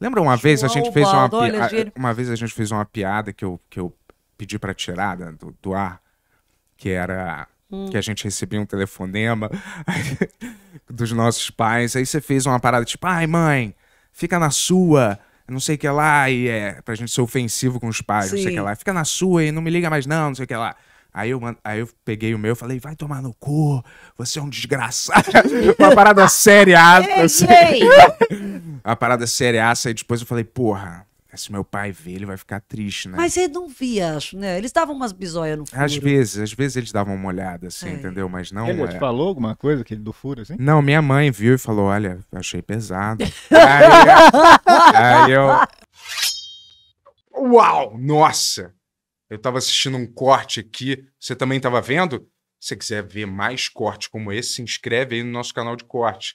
Lembra uma vez a gente fez uma piada? uma vez a gente fez uma piada que eu, que eu pedi para tirar do, do ar que era hum. que a gente recebia um telefonema dos nossos pais. Aí você fez uma parada tipo, ai mãe, fica na sua, não sei o que lá, e é pra gente ser ofensivo com os pais, Sim. não sei o que lá, fica na sua e não me liga mais não, não sei o que lá. Aí eu, aí eu peguei o meu e falei, vai tomar no cu, você é um desgraçado. uma parada séria. Ei, assim. ei. uma parada é seriaça, e depois eu falei, porra, se meu pai ver, ele vai ficar triste, né? Mas ele não via, acho, né? Eles davam umas bisóias no furo. Às vezes, às vezes eles davam uma olhada, assim, é. entendeu? Mas não. Ele é... te falou alguma coisa que ele do furo, assim? Não, minha mãe viu e falou: olha, achei pesado. aí, aí eu. Uau! Nossa! Eu tava assistindo um corte aqui. Você também tava vendo? Se você quiser ver mais cortes como esse, se inscreve aí no nosso canal de corte